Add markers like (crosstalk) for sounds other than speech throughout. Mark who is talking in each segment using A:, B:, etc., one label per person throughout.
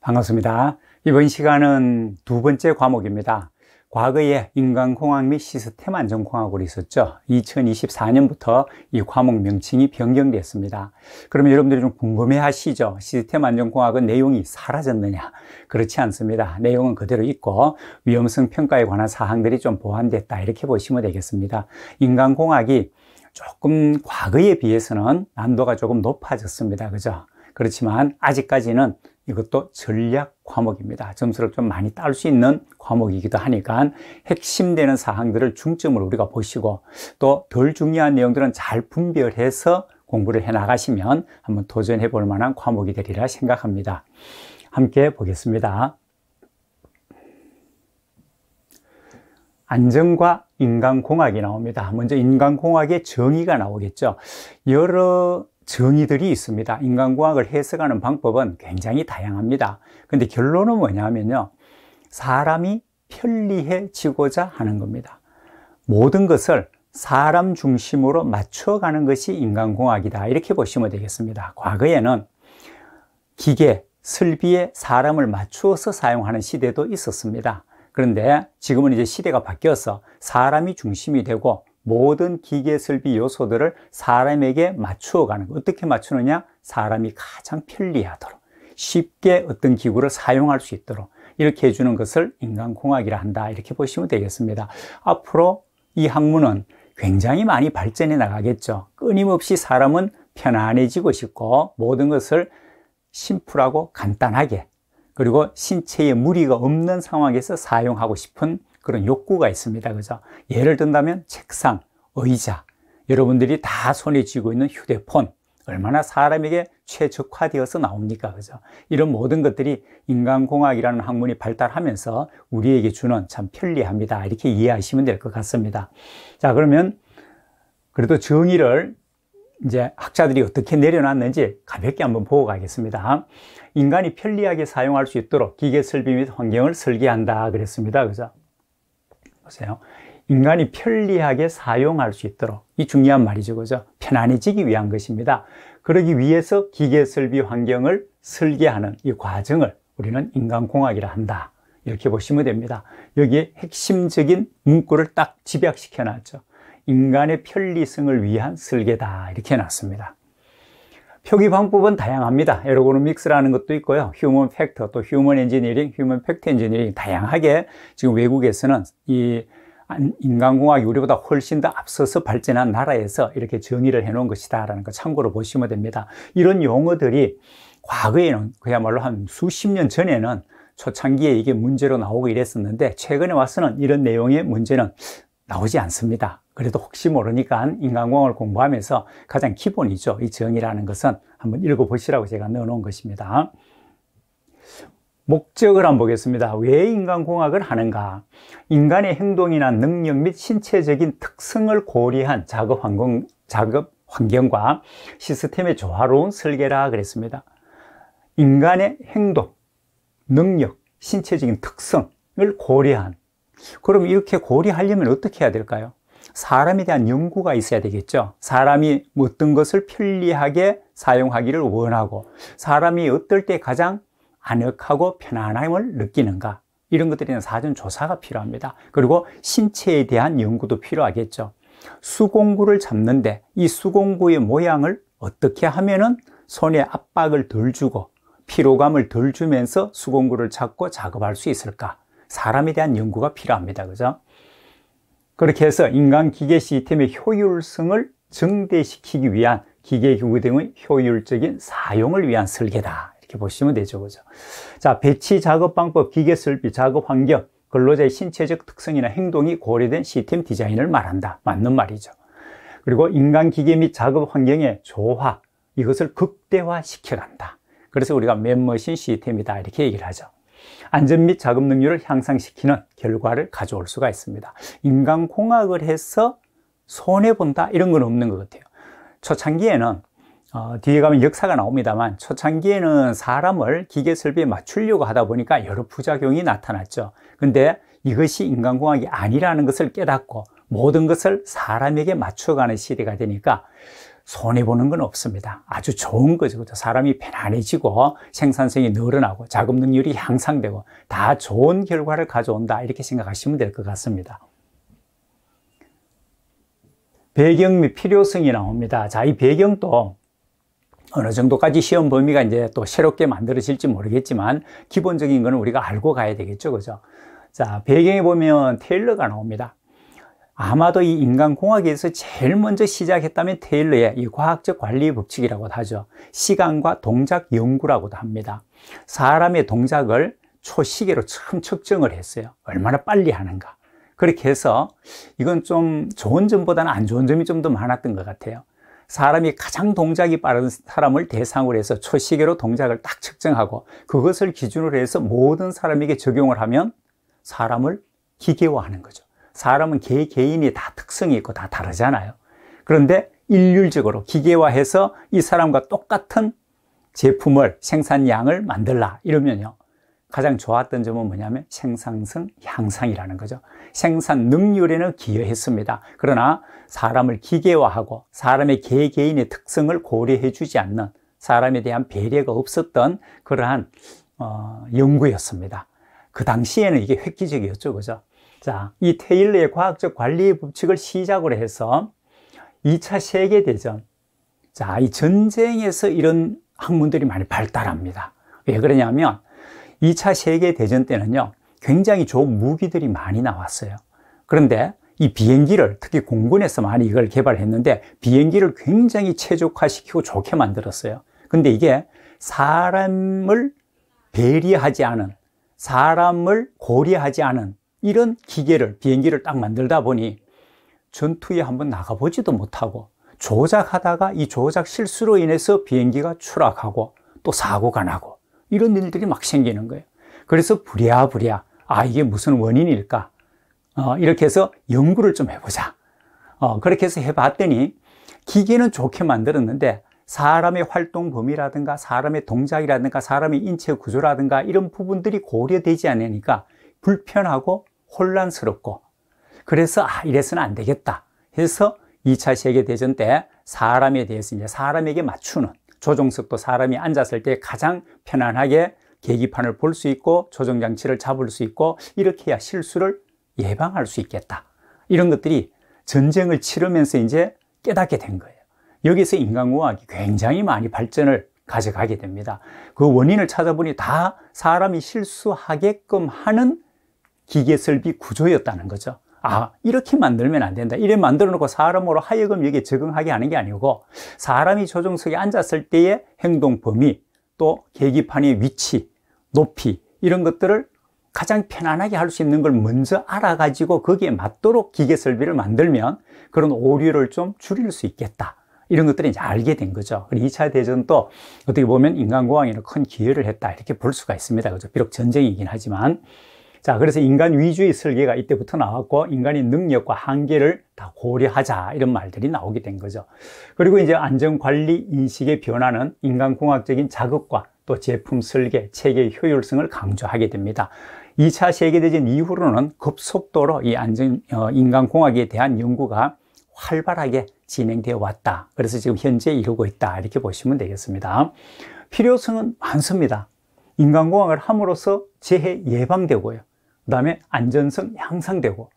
A: 반갑습니다. 이번 시간은 두 번째 과목입니다. 과거에 인간공학 및 시스템 안전공학으로 있었죠. 2024년부터 이 과목 명칭이 변경됐습니다. 그러면 여러분들이 좀 궁금해 하시죠? 시스템 안전공학은 내용이 사라졌느냐? 그렇지 않습니다. 내용은 그대로 있고 위험성 평가에 관한 사항들이 좀 보완됐다. 이렇게 보시면 되겠습니다. 인간공학이 조금 과거에 비해서는 난도가 조금 높아졌습니다. 그죠? 그렇지만 아직까지는 이것도 전략 과목입니다. 점수를 좀 많이 따올 수 있는 과목이기도 하니까 핵심되는 사항들을 중점을 우리가 보시고 또 덜 중요한 내용들은 잘 분별해서 공부를 해 나가시면 한번 도전해 볼 만한 과목이 되리라 생각합니다. 함께 보겠습니다. 안전과 인간공학이 나옵니다. 먼저 인간공학의 정의가 나오겠죠. 여러 정의들이 있습니다. 인간공학을 해석하는 방법은 굉장히 다양합니다. 근데 결론은 뭐냐면요. 사람이 편리해지고자 하는 겁니다. 모든 것을 사람 중심으로 맞춰가는 것이 인간공학이다. 이렇게 보시면 되겠습니다. 과거에는 기계, 설비에 사람을 맞추어서 사용하는 시대도 있었습니다. 그런데 지금은 이제 시대가 바뀌어서 사람이 중심이 되고 모든 기계 설비 요소들을 사람에게 맞추어 가는 거. 어떻게 맞추느냐? 사람이 가장 편리하도록 쉽게 어떤 기구를 사용할 수 있도록 이렇게 해주는 것을 인간공학이라 한다 이렇게 보시면 되겠습니다 앞으로 이 학문은 굉장히 많이 발전해 나가겠죠 끊임없이 사람은 편안해지고 싶고 모든 것을 심플하고 간단하게 그리고 신체에 무리가 없는 상황에서 사용하고 싶은 그런 욕구가 있습니다. 그죠? 예를 든다면 책상, 의자, 여러분들이 다 손에 쥐고 있는 휴대폰, 얼마나 사람에게 최적화되어서 나옵니까? 그죠? 이런 모든 것들이 인간공학이라는 학문이 발달하면서 우리에게 주는 참 편리합니다. 이렇게 이해하시면 될 것 같습니다. 자, 그러면 그래도 정의를 이제 학자들이 어떻게 내려놨는지 가볍게 한번 보고 가겠습니다. 인간이 편리하게 사용할 수 있도록 기계 설비 및 환경을 설계한다 그랬습니다. 그죠? 보세요. 인간이 편리하게 사용할 수 있도록 이 중요한 말이죠. 그죠? 편안해지기 위한 것입니다. 그러기 위해서 기계 설비 환경을 설계하는 이 과정을 우리는 인간공학이라 한다. 이렇게 보시면 됩니다. 여기에 핵심적인 문구를 딱 집약시켜 놨죠. 인간의 편리성을 위한 설계다. 이렇게 해놨습니다. 표기 방법은 다양합니다. 에로고노믹스라는 것도 있고요. 휴먼 팩터, 또 휴먼 엔지니어링, 휴먼 팩트 엔지니어링 다양하게 지금 외국에서는 이 인간공학 요리보다 훨씬 더 앞서서 발전한 나라에서 이렇게 정의를 해놓은 것이다라는 거 참고로 보시면 됩니다. 이런 용어들이 과거에는 그야말로 한 수십 년 전에는 초창기에 이게 문제로 나오고 이랬었는데 최근에 와서는 이런 내용의 문제는 나오지 않습니다. 그래도 혹시 모르니까 인간공학을 공부하면서 가장 기본이죠. 이 정의라는 것은 한번 읽어보시라고 제가 넣어놓은 것입니다. 목적을 한번 보겠습니다. 왜 인간공학을 하는가? 인간의 행동이나 능력 및 신체적인 특성을 고려한 작업 환경, 작업 환경과 시스템의 조화로운 설계라 그랬습니다. 인간의 행동, 능력, 신체적인 특성을 고려한 그럼 이렇게 고려하려면 어떻게 해야 될까요? 사람에 대한 연구가 있어야 되겠죠. 사람이 어떤 것을 편리하게 사용하기를 원하고 사람이 어떨 때 가장 안역하고 편안함을 느끼는가 이런 것들에 대한 사전 조사가 필요합니다. 그리고 신체에 대한 연구도 필요하겠죠. 수공구를 잡는데 이 수공구의 모양을 어떻게 하면은 손에 압박을 덜 주고 피로감을 덜 주면서 수공구를 잡고 작업할 수 있을까? 사람에 대한 연구가 필요합니다. 그죠? 그렇게 해서 인간 기계 시스템의 효율성을 증대시키기 위한 기계 교구 등의 효율적인 사용을 위한 설계다. 이렇게 보시면 되죠. 그죠? 자, 배치 작업 방법, 기계 설비, 작업 환경, 근로자의 신체적 특성이나 행동이 고려된 시스템 디자인을 말한다. 맞는 말이죠. 그리고 인간 기계 및 작업 환경의 조화, 이것을 극대화시켜간다. 그래서 우리가 맨머신 시스템이다. 이렇게 얘기를 하죠. 안전 및 자금 능률을 향상시키는 결과를 가져올 수가 있습니다. 인간공학을 해서 손해본다 이런 건 없는 것 같아요. 초창기에는 어, 뒤에 가면 역사가 나옵니다만 초창기에는 사람을 기계 설비에 맞추려고 하다 보니까 여러 부작용이 나타났죠. 근데 이것이 인간공학이 아니라는 것을 깨닫고 모든 것을 사람에게 맞춰가는 시대가 되니까 손해보는 건 없습니다. 아주 좋은 거죠. 그렇죠? 사람이 편안해지고 생산성이 늘어나고 작업 능률이 향상되고 다 좋은 결과를 가져온다. 이렇게 생각하시면 될 것 같습니다. 배경 및 필요성이 나옵니다. 자, 이 배경도 어느 정도까지 시험 범위가 이제 또 새롭게 만들어질지 모르겠지만 기본적인 거는 우리가 알고 가야 되겠죠. 그죠? 자, 배경에 보면 테일러가 나옵니다. 아마도 이 인간공학에서 제일 먼저 시작했다면 테일러의 이 과학적 관리 법칙이라고도 하죠. 시간과 동작 연구라고도 합니다. 사람의 동작을 초시계로 처음 측정을 했어요. 얼마나 빨리 하는가. 그렇게 해서 이건 좀 좋은 점보다는 안 좋은 점이 좀 더 많았던 것 같아요. 사람이 가장 동작이 빠른 사람을 대상으로 해서 초시계로 동작을 딱 측정하고 그것을 기준으로 해서 모든 사람에게 적용을 하면 사람을 기계화하는 거죠. 사람은 개, 개인이 다 특성이 있고 다 다르잖아요. 그런데 일률적으로 기계화해서 이 사람과 똑같은 제품을 생산량을 만들라 이러면요. 가장 좋았던 점은 뭐냐면 생산성 향상이라는 거죠. 생산 능률에는 기여했습니다. 그러나 사람을 기계화하고 사람의 개개인의 특성을 고려해 주지 않는 사람에 대한 배려가 없었던 그러한 어, 연구였습니다. 그 당시에는 이게 획기적이었죠. 그죠? 자, 이 테일러의 과학적 관리의 법칙을 시작으로 해서 2차 세계대전, 자, 이 전쟁에서 이런 학문들이 많이 발달합니다. 왜 그러냐면 2차 세계대전 때는요, 굉장히 좋은 무기들이 많이 나왔어요. 그런데 이 비행기를 특히 공군에서 많이 이걸 개발했는데 비행기를 굉장히 최적화시키고 좋게 만들었어요. 근데 이게 사람을 배려하지 않은, 사람을 고려하지 않은 이런 기계를, 비행기를 딱 만들다 보니 전투에 한번 나가보지도 못하고 조작하다가 이 조작 실수로 인해서 비행기가 추락하고 또 사고가 나고 이런 일들이 막 생기는 거예요. 그래서 부랴부랴, 아, 이게 무슨 원인일까? 어, 이렇게 해서 연구를 좀 해보자. 어, 그렇게 해서 해봤더니 기계는 좋게 만들었는데 사람의 활동 범위라든가 사람의 동작이라든가 사람의 인체 구조라든가 이런 부분들이 고려되지 않으니까 불편하고 혼란스럽고 그래서 아 이래서는 안 되겠다 해서 2차 세계대전 때 사람에 대해서 이제 사람에게 맞추는 조종석도 사람이 앉았을 때 가장 편안하게 계기판을 볼 수 있고 조정장치를 잡을 수 있고 이렇게 해야 실수를 예방할 수 있겠다 이런 것들이 전쟁을 치르면서 이제 깨닫게 된 거예요 여기서 인간공학이 굉장히 많이 발전을 가져가게 됩니다 그 원인을 찾아보니 다 사람이 실수하게끔 하는 기계 설비 구조였다는 거죠. 아, 이렇게 만들면 안 된다. 이래 만들어 놓고 사람으로 하여금 여기에 적응하게 하는 게 아니고 사람이 조종석에 앉았을 때의 행동 범위, 또 계기판의 위치, 높이 이런 것들을 가장 편안하게 할 수 있는 걸 먼저 알아가지고 거기에 맞도록 기계 설비를 만들면 그런 오류를 좀 줄일 수 있겠다. 이런 것들을 이제 알게 된 거죠. 2차 대전도 어떻게 보면 인간공항에는 큰 기여를 했다. 이렇게 볼 수가 있습니다. 그죠? 비록 전쟁이긴 하지만. 자, 그래서 인간 위주의 설계가 이때부터 나왔고, 인간의 능력과 한계를 다 고려하자, 이런 말들이 나오게 된 거죠. 그리고 이제 안전관리 인식의 변화는 인간공학적인 자극과 또 제품 설계, 체계의 효율성을 강조하게 됩니다. 2차 세계대전 이후로는 급속도로 이 안전, 어, 인간공학에 대한 연구가 활발하게 진행되어 왔다. 그래서 지금 현재 이루고 있다. 이렇게 보시면 되겠습니다. 필요성은 많습니다. 인간공학을 함으로써 재해 예방되고요. 그 다음에 안전성 향상되고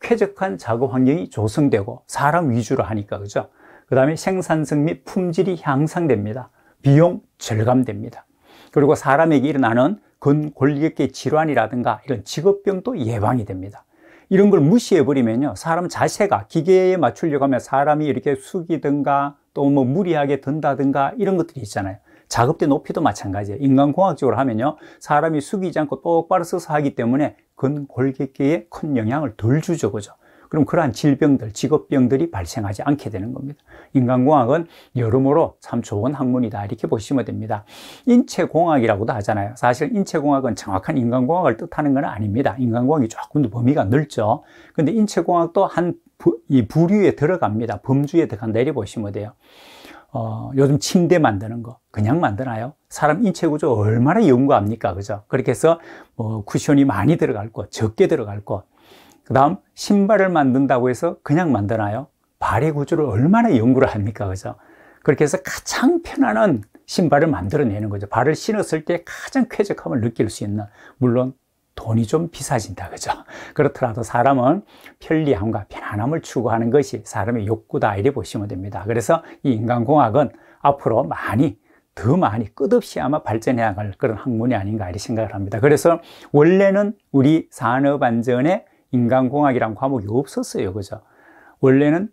A: 쾌적한 작업 환경이 조성되고 사람 위주로 하니까 그죠 그 다음에 생산성 및 품질이 향상됩니다 비용 절감됩니다 그리고 사람에게 일어나는 근골격계 질환이라든가 이런 직업병도 예방이 됩니다 이런 걸 무시해버리면요 사람 자세가 기계에 맞추려고 하면 사람이 이렇게 숙이든가 또 뭐 무리하게 든다든가 이런 것들이 있잖아요 작업대 높이도 마찬가지예요. 인간공학적으로 하면요. 사람이 숙이지 않고 똑바로 서서 하기 때문에 근골격계에 큰 영향을 덜 주죠. 그죠? 그럼 그러한 질병들, 직업병들이 발생하지 않게 되는 겁니다. 인간공학은 여러모로 참 좋은 학문이다. 이렇게 보시면 됩니다. 인체공학이라고도 하잖아요. 사실 인체공학은 정확한 인간공학을 뜻하는 건 아닙니다. 인간공학이 조금 더 범위가 넓죠. 근데 인체공학도 한, 이 부류에 들어갑니다. 범주에 들어간다. 이렇게 보시면 돼요. 어, 요즘 침대 만드는 거 그냥 만드나요? 사람 인체 구조 얼마나 연구합니까? 그죠? 그렇게 해서 뭐 쿠션이 많이 들어갈 것, 적게 들어갈 것. 그 다음 신발을 만든다고 해서 그냥 만드나요? 발의 구조를 얼마나 연구를 합니까? 그죠? 그렇게 해서 가장 편안한 신발을 만들어내는 거죠. 발을 신었을 때 가장 쾌적함을 느낄 수 있는, 물론 돈이 좀 비싸진다. 그죠? 그렇더라도 사람은 편리함과 편안함을 추구하는 것이 사람의 욕구다. 이래 보시면 됩니다. 그래서 이 인간공학은 앞으로 많이 더 많이 끝없이 아마 발전해 나갈 그런 학문이 아닌가 이렇게 생각을 합니다. 그래서 원래는 우리 산업 안전에 인간공학이란 과목이 없었어요. 그죠? 원래는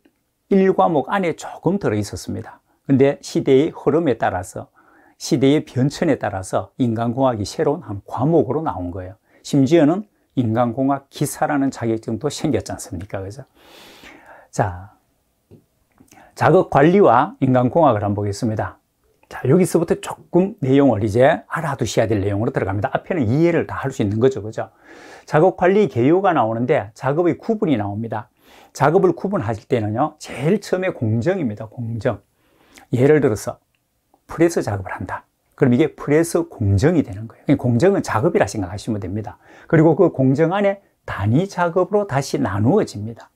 A: 1과목 안에 조금 들어 있었습니다. 근데 시대의 흐름에 따라서 시대의 변천에 따라서 인간공학이 새로운 한 과목으로 나온 거예요. 심지어는 인간공학 기사라는 자격증도 생겼지 않습니까? 그죠? 자, 자극 관리와 인간공학을 한번 보겠습니다. 자, 여기서부터 조금 내용을 이제 알아두셔야 될 내용으로 들어갑니다. 앞에는 이해를 다 할 수 있는 거죠. 그죠? 작업 관리 개요가 나오는데 작업의 구분이 나옵니다. 작업을 구분하실 때는요, 제일 처음에 공정입니다. 공정. 예를 들어서 프레스 작업을 한다. 그럼 이게 프레스 공정이 되는 거예요. 그러니까 공정은 작업이라 생각하시면 됩니다. 그리고 그 공정 안에 단위 작업으로 다시 나누어집니다.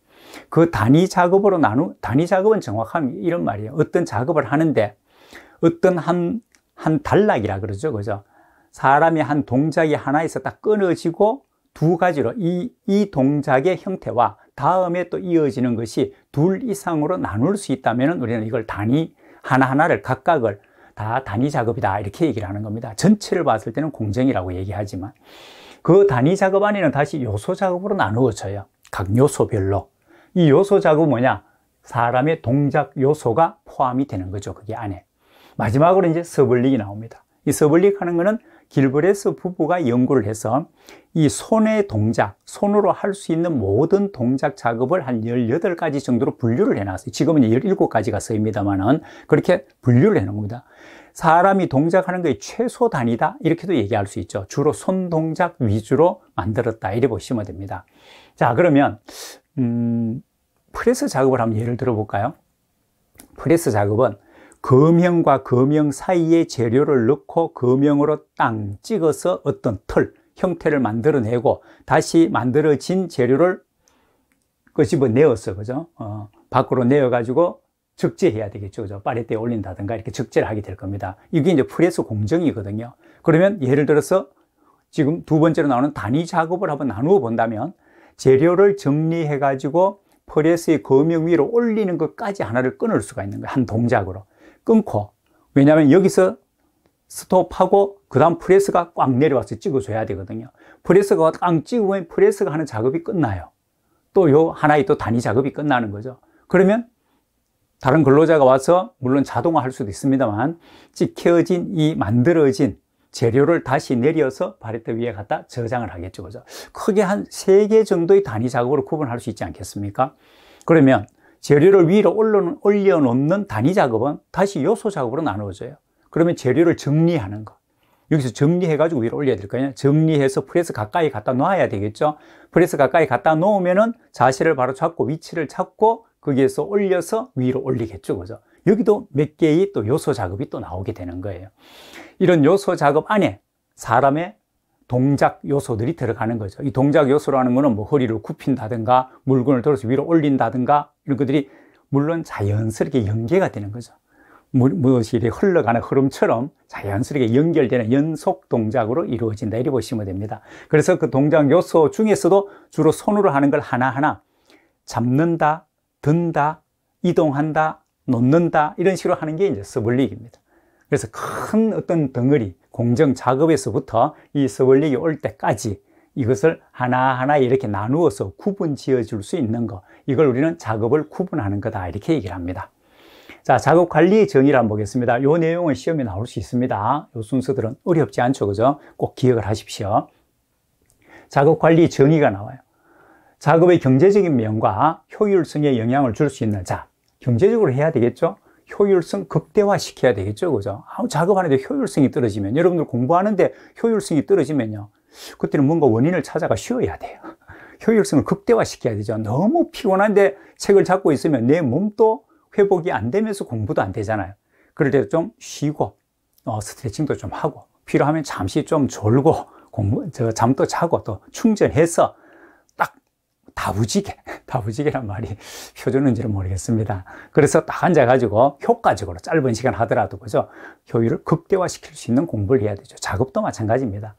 A: 그 단위 작업으로 나누, 단위 작업은 정확한 이런 말이에요. 어떤 작업을 하는데 어떤 한, 한 단락이라 그러죠. 그죠? 사람이한 동작이 하나에서 딱 끊어지고 두 가지로 이, 이 동작의 형태와 다음에 또 이어지는 것이 둘 이상으로 나눌 수 있다면 우리는 이걸 단위 하나하나를 각각을 다 단위 작업이다 이렇게 얘기를 하는 겁니다 전체를 봤을 때는 공정이라고 얘기하지만 그 단위 작업 안에는 다시 요소 작업으로 나누어져요 각 요소별로 이 요소 작업 은 뭐냐 사람의 동작 요소가 포함이 되는 거죠 그게 안에 마지막으로 이제 서블릭이 나옵니다 이 서블릭 하는 거는 길브레스 부부가 연구를 해서 이 손의 동작, 손으로 할 수 있는 모든 동작 작업을 한 18가지 정도로 분류를 해놨어요. 지금은 17가지가 쓰입니다만은 그렇게 분류를 해놓은 겁니다. 사람이 동작하는 것의 최소 단위다 이렇게도 얘기할 수 있죠. 주로 손 동작 위주로 만들었다 이래 보시면 됩니다. 자 그러면 음, 프레스 작업을 한번 예를 들어볼까요? 프레스 작업은 금형과금형 사이에 재료를 넣고 금형으로땅 찍어서 어떤 털 형태를 만들어내고 다시 만들어진 재료를 끄집어 뭐 내었어 그죠 어, 밖으로 내어 가지고 적재해야 되겠죠 그죠 파레떼에 올린다든가 이렇게 적재를 하게 될 겁니다 이게 이제 프레스 공정이거든요 그러면 예를 들어서 지금 두 번째로 나오는 단위 작업을 한번 나누어 본다면 재료를 정리해 가지고 프레스의 금형 위로 올리는 것까지 하나를 끊을 수가 있는 거예요 한 동작으로 끊고 왜냐하면 여기서 스톱하고 그 다음 프레스가 꽉 내려와서 찍어줘야 되거든요 프레스가 꽉 찍으면 프레스가 하는 작업이 끝나요 또 요 하나의 또 단위 작업이 끝나는 거죠 그러면 다른 근로자가 와서 물론 자동화 할 수도 있습니다만 찍혀진 이 만들어진 재료를 다시 내려서 바리트 위에 갖다 저장을 하겠죠 그죠 크게 한3개 정도의 단위 작업으로 구분할 수 있지 않겠습니까 그러면 재료를 위로 올려놓는 단위 작업은 다시 요소 작업으로 나누어져요. 그러면 재료를 정리하는 거. 여기서 정리해가지고 위로 올려야 될 거아니에요 정리해서 프레스 가까이 갖다 놓아야 되겠죠. 프레스 가까이 갖다 놓으면은 자세를 바로 잡고 위치를 잡고 거기에서 올려서 위로 올리겠죠. 그죠? 여기도 몇 개의 또 요소 작업이 또 나오게 되는 거예요. 이런 요소 작업 안에 사람의 동작 요소들이 들어가는 거죠. 이 동작 요소라는 거는 뭐 허리를 굽힌다든가 물건을 들어서 위로 올린다든가 이런 것들이 물론 자연스럽게 연계가 되는 거죠. 무엇이 흘러가는 흐름처럼 자연스럽게 연결되는 연속 동작으로 이루어진다 이렇게 보시면 됩니다. 그래서 그 동작 요소 중에서도 주로 손으로 하는 걸 하나하나 잡는다, 든다, 이동한다, 놓는다 이런 식으로 하는 게 이제 스블릭입니다. 그래서 큰 어떤 덩어리 공정 작업에서부터 이 서울역이 올 때까지 이것을 하나하나 이렇게 나누어서 구분 지어 줄 수 있는 거 이걸 우리는 작업을 구분하는 거다 이렇게 얘기를 합니다 자 작업 관리의 정의를 한번 보겠습니다 요 내용은 시험에 나올 수 있습니다 요 순서들은 어렵지 않죠 그죠 꼭 기억을 하십시오 작업 관리 의 정의가 나와요 작업의 경제적인 면과 효율성에 영향을 줄 수 있는 자 경제적으로 해야 되겠죠 효율성 극대화시켜야 되겠죠. 그죠? 아무 작업하는데 효율성이 떨어지면 여러분들 공부하는데 효율성이 떨어지면요. 그때는 뭔가 원인을 찾아가 쉬어야 돼요. (laughs) 효율성을 극대화시켜야 되죠. 너무 피곤한데 책을 잡고 있으면 내 몸도 회복이 안 되면서 공부도 안 되잖아요. 그럴 때좀 쉬고 어, 스트레칭도 좀 하고 필요하면 잠시 좀 졸고 공부, 저 잠도 자고 또 충전해서 다부지게, (laughs) 다부지게란 말이 표준인지는 모르겠습니다. 그래서 딱 앉아가지고 효과적으로 짧은 시간 하더라도 그죠? 효율을 극대화시킬 수 있는 공부를 해야 되죠. 작업도 마찬가지입니다.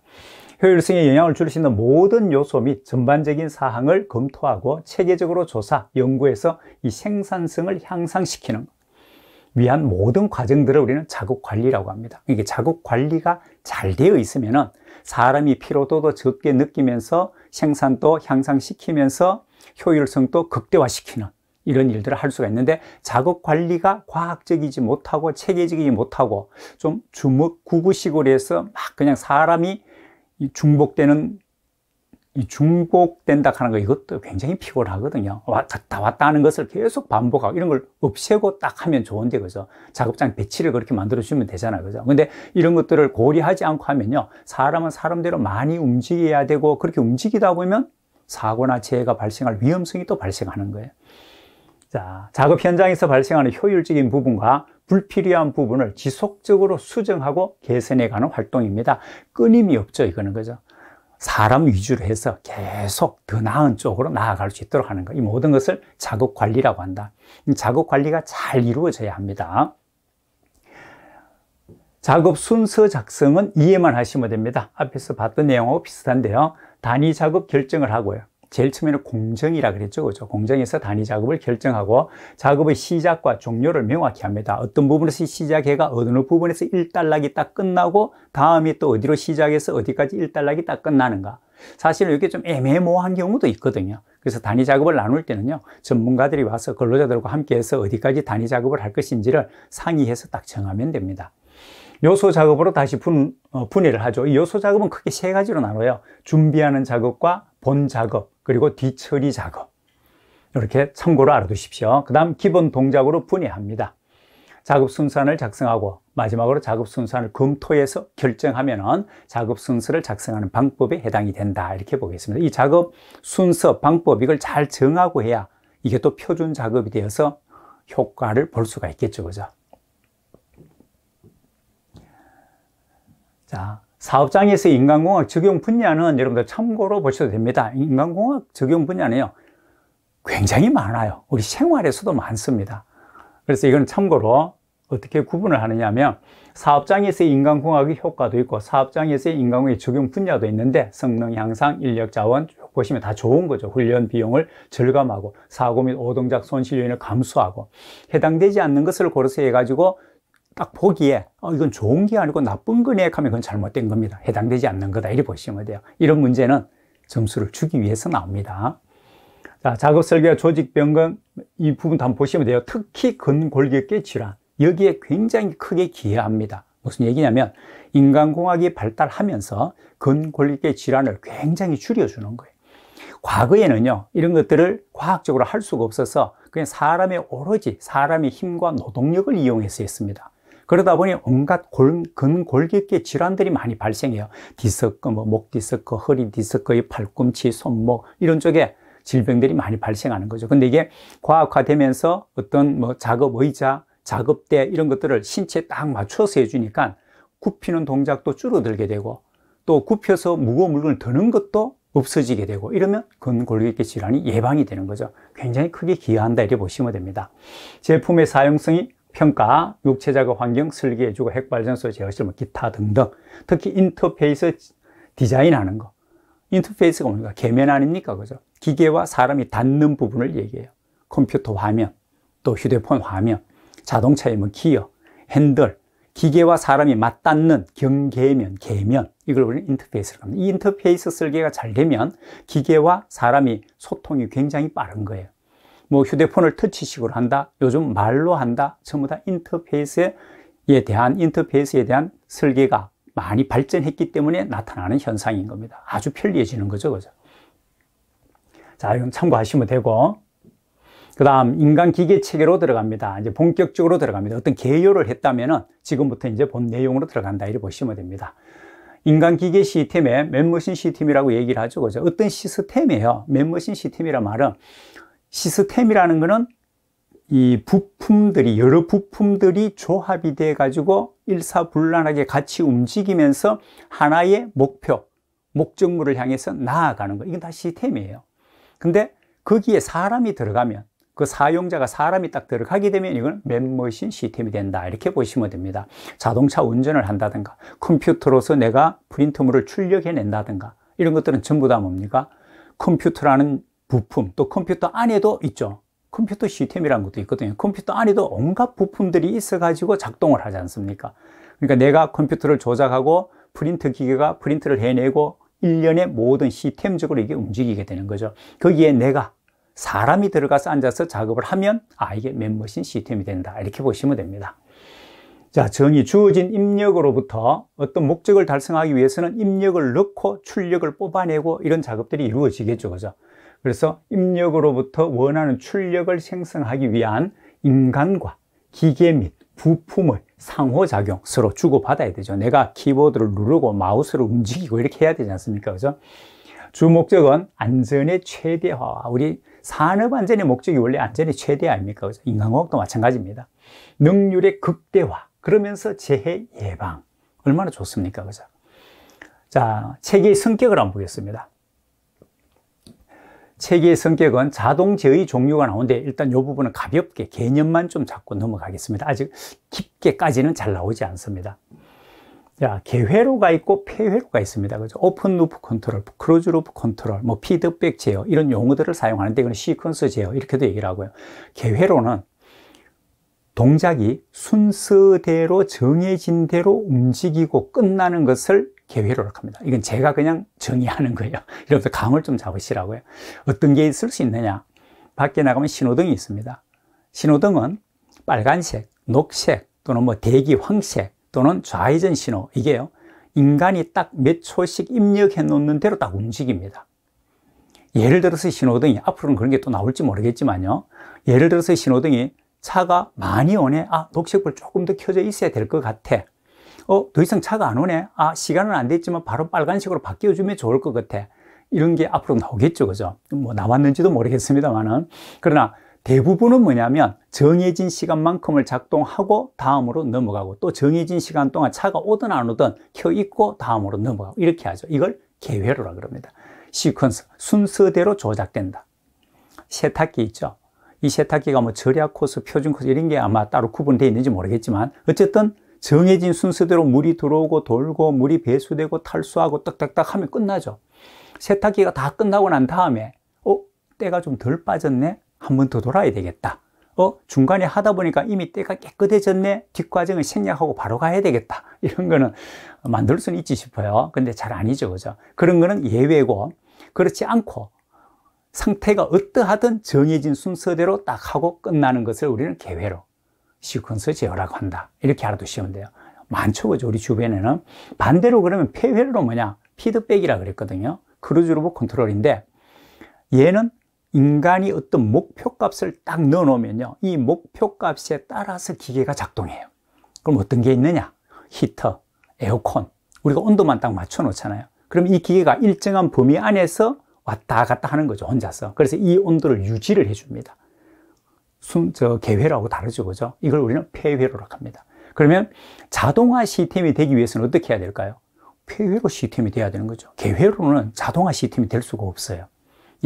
A: 효율성에 영향을 줄 수 있는 모든 요소 및 전반적인 사항을 검토하고 체계적으로 조사, 연구해서 이 생산성을 향상시키는 위한 모든 과정들을 우리는 자극 관리라고 합니다. 이게 자극 관리가 잘 되어 있으면은 사람이 피로도도 적게 느끼면서 생산도 향상시키면서 효율성도 극대화시키는 이런 일들을 할 수가 있는데 작업 관리가 과학적이지 못하고 체계적이지 못하고 좀 주먹 구구식으로 해서 막 그냥 사람이 중복되는 이 중복된다 하는 거 이것도 굉장히 피곤하거든요. 왔다 왔다 하는 것을 계속 반복하고 이런 걸 없애고 딱 하면 좋은데 그죠. 작업장 배치를 그렇게 만들어 주면 되잖아요. 그죠. 근데 이런 것들을 고려하지 않고 하면요. 사람은 사람대로 많이 움직여야 되고 그렇게 움직이다 보면 사고나 재해가 발생할 위험성이 또 발생하는 거예요. 자, 작업 현장에서 발생하는 효율적인 부분과 불필요한 부분을 지속적으로 수정하고 개선해 가는 활동입니다. 끊임이 없죠. 이거는 그죠. 사람 위주로 해서 계속 더 나은 쪽으로 나아갈 수 있도록 하는 것. 이 모든 것을 자극 관리라고 한다. 자극 관리가 잘 이루어져야 합니다. 작업 순서 작성은 이해만 하시면 됩니다. 앞에서 봤던 내용하고 비슷한데요. 단위 작업 결정을 하고요. 제일 처음에는 공정이라 그랬죠. 그죠? 공정에서 단위 작업을 결정하고 작업의 시작과 종료를 명확히 합니다. 어떤 부분에서 시작해가 어느 부분에서 1단락이 딱 끝나고 다음이 또 어디로 시작해서 어디까지 1단락이 딱 끝나는가. 사실은 이게 렇좀 애매모호한 경우도 있거든요. 그래서 단위 작업을 나눌 때는요, 전문가들이 와서 근로자들과 함께해서 어디까지 단위 작업을 할 것인지를 상의해서 딱 정하면 됩니다. 요소 작업으로 다시 분, 어, 분해를 하죠. 이 요소 작업은 크게 세 가지로 나눠요. 준비하는 작업과 본 작업, 그리고 뒤처리 작업. 이렇게 참고로 알아두십시오. 그 다음 기본 동작으로 분해합니다. 작업 순서를 작성하고 마지막으로 작업 순서를 검토해서 결정하면 은 작업 순서를 작성하는 방법에 해당이 된다 이렇게 보겠습니다 이 작업 순서, 방법 이걸 잘 정하고 해야 이게 또 표준 작업이 되어서 효과를 볼 수가 있겠죠 그죠 자, 사업장에서 인간공학 적용 분야는 여러분들 참고로 보셔도 됩니다. 인간공학 적용 분야는요, 굉장히 많아요. 우리 생활에서도 많습니다. 그래서 이건 참고로 어떻게 구분을 하느냐 하면 사업장에서 인간공학의 효과도 있고 사업장에서 인간공학의 적용 분야도 있는데 성능 향상, 인력 자원 보시면 다 좋은 거죠. 훈련 비용을 절감하고 사고 및 오동작 손실 요인을 감수하고 해당되지 않는 것을 고려해가지고 딱 보기에 어, 이건 좋은 게 아니고 나쁜 거네 하면 그건 잘못된 겁니다. 해당되지 않는 거다 이렇게 보시면 돼요. 이런 문제는 점수를 주기 위해서 나옵니다. 자, 작업 설계와 조직 변경 이 부분 도 한번 보시면 돼요. 특히 근골격계 질환 여기에 굉장히 크게 기여합니다. 무슨 얘기냐면 인간공학이 발달하면서 근골격계 질환을 굉장히 줄여주는 거예요. 과거에는요 이런 것들을 과학적으로 할 수가 없어서 그냥 사람의 오로지 사람의 힘과 노동력을 이용해서 했습니다 그러다 보니 온갖 골, 근골격계 질환들이 많이 발생해요. 디스크, 뭐, 목 디스크, 허리 디스크, 팔꿈치, 손목, 이런 쪽에 질병들이 많이 발생하는 거죠. 근데 이게 과학화되면서 어떤 뭐 작업 의자, 작업대 이런 것들을 신체에 딱 맞춰서 해주니까 굽히는 동작도 줄어들게 되고 또 굽혀서 무거운 물건을 드는 것도 없어지게 되고 이러면 근골격계 질환이 예방이 되는 거죠. 굉장히 크게 기여한다 이렇게 보시면 됩니다. 제품의 사용성이 평가, 육체작업 환경 설계주고 핵발전소 제어실설 기타 등등. 특히 인터페이스 디자인하는 거. 인터페이스가 뭡니까? 계면 아닙니까? 그죠? 기계와 사람이 닿는 부분을 얘기해요. 컴퓨터 화면, 또 휴대폰 화면, 자동차의 뭐 기어, 핸들, 기계와 사람이 맞닿는 경계면, 계면 이걸 우리는 인터페이스라고 합니다. 이 인터페이스 설계가 잘 되면 기계와 사람이 소통이 굉장히 빠른 거예요. 뭐 휴대폰을 터치식으로 한다, 요즘 말로 한다, 전부 다 인터페이스에 대한 인터페이스에 대한 설계가 많이 발전했기 때문에 나타나는 현상인 겁니다. 아주 편리해지는 거죠, 그죠? 자, 이건 참고하시면 되고. 그 다음, 인간 기계 체계로 들어갑니다. 이제 본격적으로 들어갑니다. 어떤 개요를 했다면은 지금부터 이제 본 내용으로 들어간다. 이렇게 보시면 됩니다. 인간 기계 시스템에 맨머신 시스템이라고 얘기를 하죠. 그죠? 어떤 시스템이에요. 맨머신 시스템이란 말은 시스템이라는 것은 이 부품들이 여러 부품들이 조합이 돼 가지고 일사불란하게 같이 움직이면서 하나의 목표 목적물을 향해서 나아가는 거 이건 다 시스템이에요 근데 거기에 사람이 들어가면 그 사용자가 사람이 딱 들어가게 되면 이건 맨머신 시스템이 된다 이렇게 보시면 됩니다 자동차 운전을 한다든가 컴퓨터로서 내가 프린트물을 출력해 낸다든가 이런 것들은 전부 다 뭡니까 컴퓨터라는 부품 또 컴퓨터 안에도 있죠 컴퓨터 시스템이라는 것도 있거든요 컴퓨터 안에도 온갖 부품들이 있어 가지고 작동을 하지 않습니까 그러니까 내가 컴퓨터를 조작하고 프린트 기계가 프린트를 해내고 일련의 모든 시스템적으로 이게 움직이게 되는 거죠 거기에 내가 사람이 들어가서 앉아서 작업을 하면 아 이게 멤버신 시스템이 된다 이렇게 보시면 됩니다 자 정의 주어진 입력으로부터 어떤 목적을 달성하기 위해서는 입력을 넣고 출력을 뽑아내고 이런 작업들이 이루어지겠죠 그죠 그래서 입력으로부터 원하는 출력을 생성하기 위한 인간과 기계 및부품을 상호작용 서로 주고받아야 되죠 내가 키보드를 누르고 마우스를 움직이고 이렇게 해야 되지 않습니까 그죠? 주 목적은 안전의 최대화와 우리 산업안전의 목적이 원래 안전의 최대 화 아닙니까? 그죠? 인간과학도 마찬가지입니다 능률의 극대화 그러면서 재해 예방 얼마나 좋습니까? 그죠? 자, 책의 성격을 한번 보겠습니다 책의 성격은 자동제의 종류가 나오는데 일단 이 부분은 가볍게 개념만 좀 잡고 넘어가겠습니다. 아직 깊게까지는 잘 나오지 않습니다. 자, 개회로가 있고 폐회로가 있습니다. 그죠? 오픈 루프 컨트롤, 크로즈 루프 컨트롤, 뭐 피드백 제어 이런 용어들을 사용하는데 이건 시퀀스 제어 이렇게도 얘기를 하고요. 개회로는 동작이 순서대로 정해진 대로 움직이고 끝나는 것을 개회로 락합니다. 이건 제가 그냥 정의하는 거예요. (laughs) 이러면서 감을 좀 잡으시라고요. 어떤 게 있을 수 있느냐? 밖에 나가면 신호등이 있습니다. 신호등은 빨간색, 녹색, 또는 뭐 대기 황색, 또는 좌회전 신호, 이게요. 인간이 딱 몇 초씩 입력해 놓는 대로 딱 움직입니다. 예를 들어서 신호등이, 앞으로는 그런 게 또 나올지 모르겠지만요. 예를 들어서 신호등이 차가 많이 오네. 아, 녹색불 조금 더 켜져 있어야 될 것 같아. 어, 더 이상 차가 안 오네. 아, 시간은 안 됐지만 바로 빨간색으로 바뀌어주면 좋을 것 같아. 이런 게 앞으로 나오겠죠. 그죠? 뭐 나왔는지도 모르겠습니다만은. 그러나 대부분은 뭐냐면 정해진 시간만큼을 작동하고 다음으로 넘어가고 또 정해진 시간 동안 차가 오든 안 오든 켜 있고 다음으로 넘어가고 이렇게 하죠. 이걸 계회로라 그럽니다. 시퀀스, 순서대로 조작된다. 세탁기 있죠. 이 세탁기가 뭐 절약 코스, 표준 코스 이런 게 아마 따로 구분되어 있는지 모르겠지만 어쨌든 정해진 순서대로 물이 들어오고 돌고 물이 배수되고 탈수하고 딱딱딱 하면 끝나죠. 세탁기가 다 끝나고 난 다음에 어? 때가 좀 덜 빠졌네? 한 번 더 돌아야 되겠다. 어? 중간에 하다 보니까 이미 때가 깨끗해졌네? 뒷과정을 생략하고 바로 가야 되겠다. 이런 거는 만들 수는 있지 싶어요. 근데 잘 아니죠. 그죠? 그런 거는 예외고 그렇지 않고 상태가 어떠하든 정해진 순서대로 딱 하고 끝나는 것을 우리는 계회로 시퀀스 제어라고 한다. 이렇게 알아두시면 돼요. 많죠, 그죠? 우리 주변에는. 반대로 그러면 폐회로 뭐냐? 피드백이라 그랬거든요. 크루즈 로봇 컨트롤인데 얘는 인간이 어떤 목표 값을 딱 넣어 놓으면요. 이 목표 값에 따라서 기계가 작동해요. 그럼 어떤 게 있느냐? 히터, 에어컨. 우리가 온도만 딱 맞춰 놓잖아요. 그럼 이 기계가 일정한 범위 안에서 왔다 갔다 하는 거죠. 혼자서. 그래서 이 온도를 유지를 해줍니다. 순, 저, 개회라고 다르죠. 그죠? 이걸 우리는 폐회로라 합니다. 그러면 자동화 시스템이 되기 위해서는 어떻게 해야 될까요? 폐회로 시스템이 돼야 되는 거죠. 개회로는 자동화 시스템이 될 수가 없어요.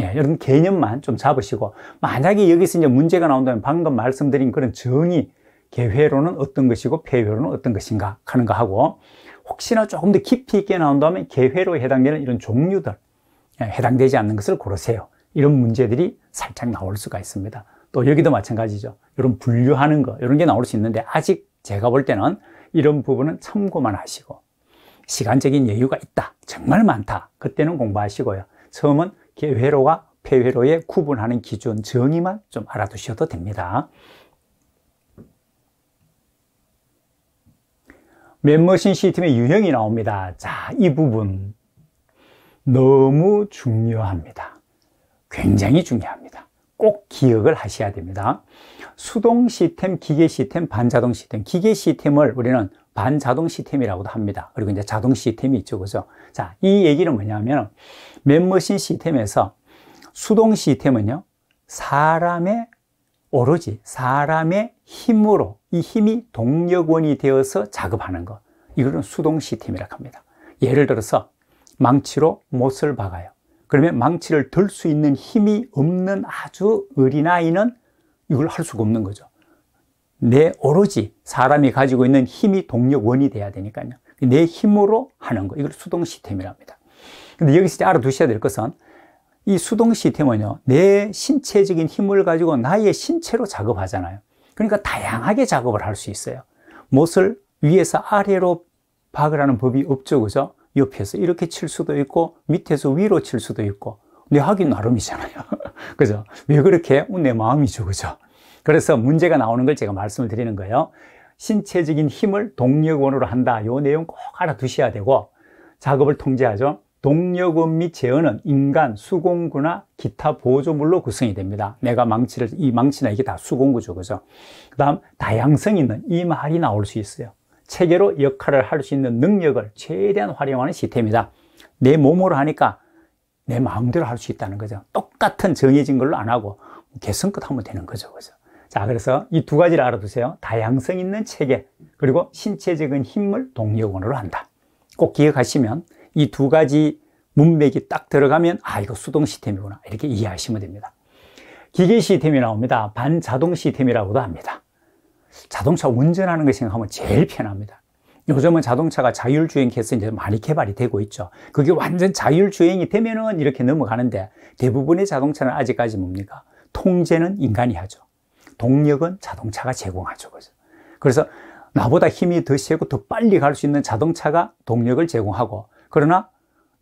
A: 예, 여러분 개념만 좀 잡으시고 만약에 여기서 이제 문제가 나온다면 방금 말씀드린 그런 정의 개회로는 어떤 것이고 폐회로는 어떤 것인가 하는 거 하고 혹시나 조금 더 깊이 있게 나온다면 개회로에 해당되는 이런 종류들 예, 해당되지 않는 것을 고르세요. 이런 문제들이 살짝 나올 수가 있습니다. 또 여기도 마찬가지죠. 이런 분류하는 거 이런 게 나올 수 있는데 아직 제가 볼 때는 이런 부분은 참고만 하시고 시간적인 여유가 있다. 정말 많다. 그때는 공부하시고요. 처음은 개회로와 폐회로의 구분하는 기준 정의만 좀 알아두셔도 됩니다. 멤머신 시스템의 유형이 나옵니다. 자, 이 부분 너무 중요합니다. 굉장히 중요합니다. 꼭 기억을 하셔야 됩니다. 수동 시스템, 기계 시스템, 반자동 시스템. 기계 시스템을 우리는 반자동 시스템이라고도 합니다. 그리고 이제 자동 시스템이 있죠. 그죠? 자, 이 얘기는 뭐냐면 맨머신 시스템에서 수동 시스템은요. 사람의 오로지 사람의 힘으로 이 힘이 동력원이 되어서 작업하는 것. 이거는 수동 시스템이라고 합니다. 예를 들어서 망치로 못을 박아요. 그러면 망치를 들 수 있는 힘이 없는 아주 어린아이는 이걸 할 수가 없는 거죠. 내 오로지 사람이 가지고 있는 힘이 동력원이 돼야 되니까요. 내 힘으로 하는 거. 이걸 수동 시스템이라고합니다 근데 여기서 알아두셔야 될 것은 이 수동 시스템은요, 내 신체적인 힘을 가지고 나의 신체로 작업하잖아요. 그러니까 다양하게 작업을 할 수 있어요. 못을 위에서 아래로 박으라는 법이 없죠, 그죠? 옆에서 이렇게 칠 수도 있고 밑에서 위로 칠 수도 있고 내 하기 나름이잖아요 (laughs) 그죠? 왜 그렇게? 내 마음이죠 그죠? 그래서 문제가 나오는 걸 제가 말씀을 드리는 거예요 신체적인 힘을 동력원으로 한다 요 내용 꼭 알아두셔야 되고 작업을 통제하죠 동력원 및 제어는 인간, 수공구나 기타 보조물로 구성이 됩니다 내가 망치를, 이 망치나 이게 다 수공구죠 그죠? 그 다음 다양성 있는 이 말이 나올 수 있어요 체계로 역할을 할 수 있는 능력을 최대한 활용하는 시스템이다. 내 몸으로 하니까 내 마음대로 할 수 있다는 거죠. 똑같은 정해진 걸로 안 하고 개성껏 하면 되는 거죠. 그죠? 자, 그래서 이 두 가지를 알아두세요. 다양성 있는 체계, 그리고 신체적인 힘을 동력원으로 한다. 꼭 기억하시면 이 두 가지 문맥이 딱 들어가면 아, 이거 수동 시스템이구나. 이렇게 이해하시면 됩니다. 기계 시스템이 나옵니다. 반자동 시스템이라고도 합니다. 자동차 운전하는 거 생각하면 제일 편합니다. 요즘은 자동차가 자율주행 해서 이제 많이 개발이 되고 있죠. 그게 완전 자율주행이 되면은 이렇게 넘어가는데 대부분의 자동차는 아직까지 뭡니까? 통제는 인간이 하죠. 동력은 자동차가 제공하죠. 그죠? 그래서 나보다 힘이 더 세고 더 빨리 갈 수 있는 자동차가 동력을 제공하고 그러나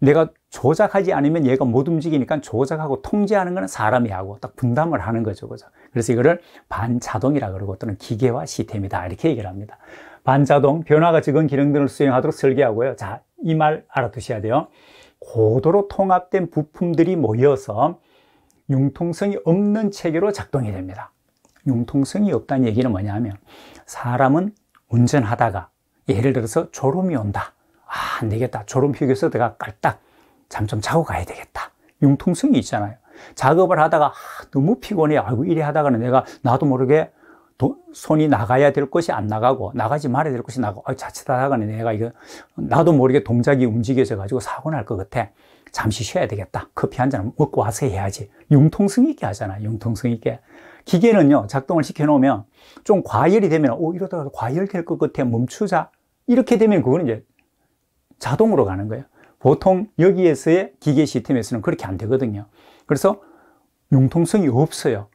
A: 내가 조작하지 않으면 얘가 못 움직이니까 조작하고 통제하는 것 사람이 하고 딱 분담을 하는 거죠. 그죠? 그래서 이거를 반자동이라 고 그러고 또는 기계화 시스템이다 이렇게 얘기를 합니다. 반자동, 변화가 적은 기능들을 수행하도록 설계하고요. 자, 이 말 알아두셔야 돼요. 고도로 통합된 부품들이 모여서 융통성이 없는 체계로 작동이 됩니다. 융통성이 없다는 얘기는 뭐냐면 사람은 운전하다가 예를 들어서 졸음이 온다. 아, 안 되겠다. 졸음 휴게소 내가 깔딱 잠 좀 자고 가야 되겠다. 융통성이 있잖아요. 작업을 하다가 아, 너무 피곤해. 아이고, 이래 하다가는 내가 나도 모르게 도, 손이 나가야 될 것이 안 나가고 나가지 말아야 될 것이 나가고 아, 자칫하다가는 내가 이거 나도 모르게 동작이 움직여져 가지고 사고 날 것 같아. 잠시 쉬어야 되겠다. 커피 한 잔 먹고 와서 해야지. 융통성 있게 하잖아. 융통성 있게. 기계는요, 작동을 시켜놓으면 좀 과열이 되면, 오, 이러다가 과열될 것 같아. 멈추자. 이렇게 되면 그거 이제 자동으로 가는 거예요. 보통 여기에서의 기계 시스템에서는 그렇게 안 되거든요. 그래서 융통성이 없어요.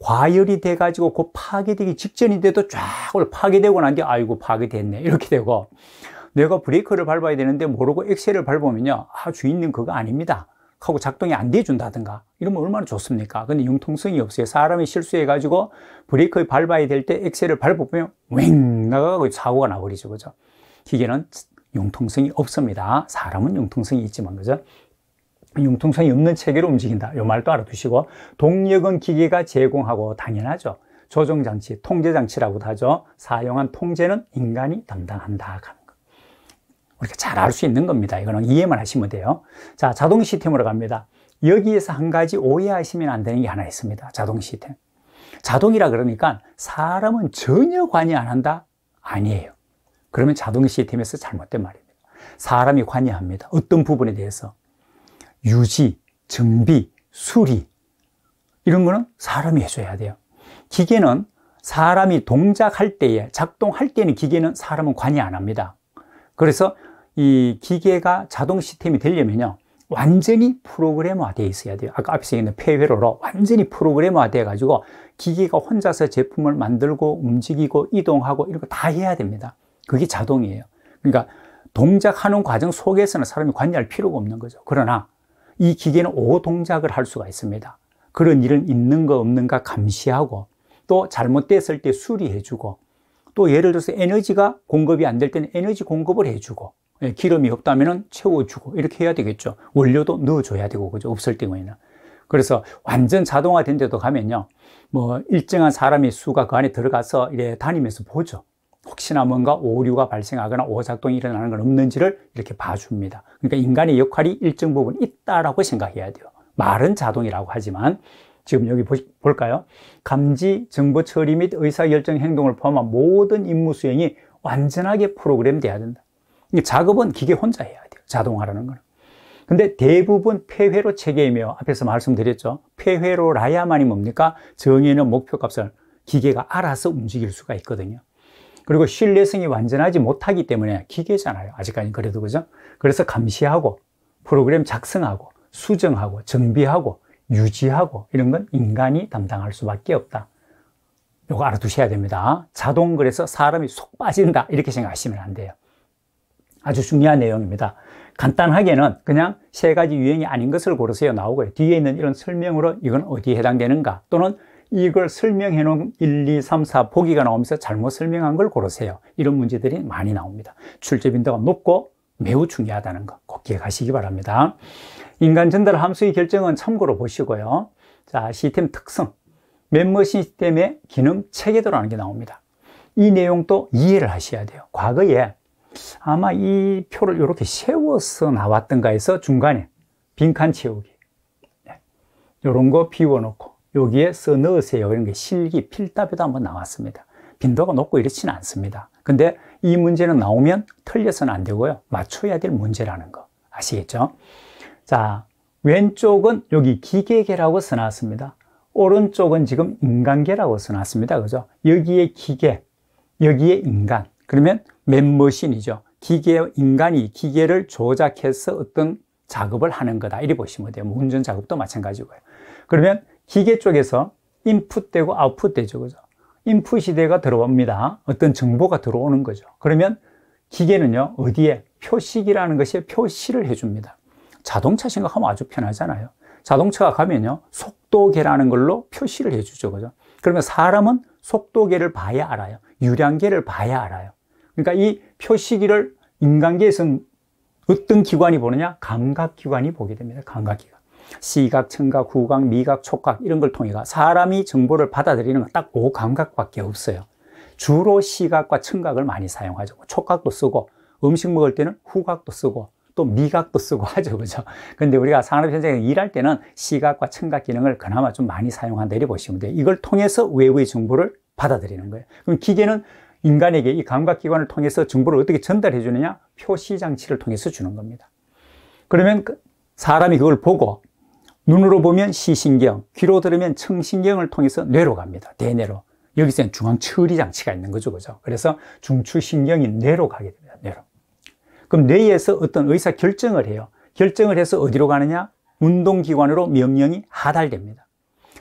A: 과열이 돼가지고 곧 파괴되기 직전인데도 쫙 파괴되고 난 뒤에 아이고 파괴됐네 이렇게 되고 내가 브레이크를 밟아야 되는데 모르고 엑셀을 밟으면요 아 주인님 그거 아닙니다 하고 작동이 안 돼준다든가 이러면 얼마나 좋습니까 근데 융통성이 없어요 사람이 실수해 가지고 브레이크 밟아야 될 때 엑셀을 밟으면 웽 나가고 사고가 나버리죠 그죠 기계는 융통성이 없습니다 사람은 융통성이 있지만 그죠 융통성이 없는 체계로 움직인다. 이 말도 알아두시고 동력은 기계가 제공하고 당연하죠. 조정장치, 통제장치라고도 하죠. 사용한 통제는 인간이 담당한다 우리가 잘 알 수 있는 겁니다. 이거는 이해만 하시면 돼요. 자, 자동 시스템으로 갑니다. 여기에서 한 가지 오해하시면 안 되는 게 하나 있습니다. 자동 시스템. 자동이라 그러니까 사람은 전혀 관여 안 한다? 아니에요. 그러면 자동 시스템에서 잘못된 말입니다. 사람이 관여합니다. 어떤 부분에 대해서. 유지, 정비, 수리 이런 거는 사람이 해줘야 돼요. 기계는 사람이 동작할 때에 작동할 때는 기계는 사람은 관여 안 합니다. 그래서 이 기계가 자동 시스템이 되려면요 완전히 프로그래머화 되어 있어야 돼요 아까 앞에서 얘기했던 폐회로로 완전히 프로그래머화 돼 가지고 기계가 혼자서 제품을 만들고 움직이고 이동하고 이런 거 다 해야 됩니다 그게 자동이에요 그러니까 동작하는 과정 속에서는 사람이 관여할 필요가 없는 거죠 그러나 이 기계는 오 동작을 할 수가 있습니다. 그런 일은 있는가 없는가 감시하고 또 잘못됐을 때 수리해주고 또 예를 들어서 에너지가 공급이 안 될 때는 에너지 공급을 해주고 예, 기름이 없다면 채워주고 이렇게 해야 되겠죠. 원료도 넣어줘야 되고 그죠. 없을 경우에는. 그래서 완전 자동화된 데도 가면요. 뭐 일정한 사람의 수가 그 안에 들어가서 이래 다니면서 보죠. 혹시나 뭔가 오류가 발생하거나 오작동이 일어나는 건 없는지를 이렇게 봐줍니다. 그러니까 인간의 역할이 일정 부분 있다라고 생각해야 돼요. 말은 자동이라고 하지만 지금 여기 보 볼까요? 감지, 정보 처리 및 의사결정 행동을 포함한 모든 임무 수행이 완전하게 프로그램 돼야 된다. 그러니까 작업은 기계 혼자 해야 돼요. 자동화라는 거 근데 대부분 폐회로 체계이며 앞에서 말씀드렸죠. 폐회로라야만이 뭡니까? 정해놓 목표값을 기계가 알아서 움직일 수가 있거든요. 그리고 신뢰성이 완전하지 못하기 때문에 기계잖아요. 아직까지 그래도 그죠? 그래서 감시하고 프로그램 작성하고 수정하고 정비하고 유지하고 이런 건 인간이 담당할 수밖에 없다. 요거 알아두셔야 됩니다. 자동 그래서 사람이 속 빠진다 이렇게 생각하시면 안 돼요. 아주 중요한 내용입니다. 간단하게는 그냥 세 가지 유형이 아닌 것을 고르세요 나오고요. 뒤에 있는 이런 설명으로 이건 어디에 해당되는가 또는 이걸 설명해 놓은 1, 2, 3, 4 보기가 나오면서 잘못 설명한 걸 고르세요. 이런 문제들이 많이 나옵니다. 출제빈도가 높고 매우 중요하다는 거 꼭 기억하시기 바랍니다. 인간 전달 함수의 결정은 참고로 보시고요. 자, 시스템 특성. 멤버 시스템의 기능 체계도라는 게 나옵니다. 이 내용도 이해를 하셔야 돼요. 과거에 아마 이 표를 이렇게 세워서 나왔던가 해서 중간에 빈칸 채우기. 이런 네. 거 비워놓고 여기에 써 넣으세요. 이런 게 실기, 필답에도 한번 나왔습니다. 빈도가 높고 이렇진 않습니다. 근데 이 문제는 나오면 틀려서는 안 되고요. 맞춰야 될 문제라는 거. 아시겠죠? 자, 왼쪽은 여기 기계계라고 써놨습니다. 오른쪽은 지금 인간계라고 써놨습니다. 그죠? 여기에 기계, 여기에 인간. 그러면 맨머신이죠. 기계, 인간이 기계를 조작해서 어떤 작업을 하는 거다. 이리 보시면 돼요. 뭐 운전 작업도 마찬가지고요. 그러면 기계 쪽에서 인풋되고 아웃풋되죠. 그죠? 인풋 시대가 들어옵니다. 어떤 정보가 들어오는 거죠. 그러면 기계는요, 어디에? 표식이라는 것이 표시를 해줍니다. 자동차 생각하면 아주 편하잖아요. 자동차가 가면요, 속도계라는 걸로 표시를 해주죠. 그죠? 그러면 사람은 속도계를 봐야 알아요. 유량계를 봐야 알아요. 그러니까 이 표시기를 인간계에서는 어떤 기관이 보느냐? 감각기관이 보게 됩니다. 감각기관. 시각, 청각, 후각, 미각, 촉각 이런 걸 통해가 사람이 정보를 받아들이는 건 딱 오 감각밖에 없어요. 주로 시각과 청각을 많이 사용하죠. 뭐 촉각도 쓰고 음식 먹을 때는 후각도 쓰고 또 미각도 쓰고 (laughs) 하죠. 그죠? 근데 우리가 산업 현장에서 일할 때는 시각과 청각 기능을 그나마 좀 많이 사용한다 이렇게 보시면 돼요. 이걸 통해서 외부의 정보를 받아들이는 거예요. 그럼 기계는 인간에게 이 감각기관을 통해서 정보를 어떻게 전달해 주느냐? 표시 장치를 통해서 주는 겁니다. 그러면 그 사람이 그걸 보고 눈으로 보면 시신경, 귀로 들으면 청신경을 통해서 뇌로 갑니다. 대뇌로. 여기서는 중앙처리 장치가 있는 거죠. 그죠? 그래서 중추신경이 뇌로 가게 됩니다. 뇌로. 그럼 뇌에서 어떤 의사 결정을 해요. 결정을 해서 어디로 가느냐? 운동기관으로 명령이 하달됩니다.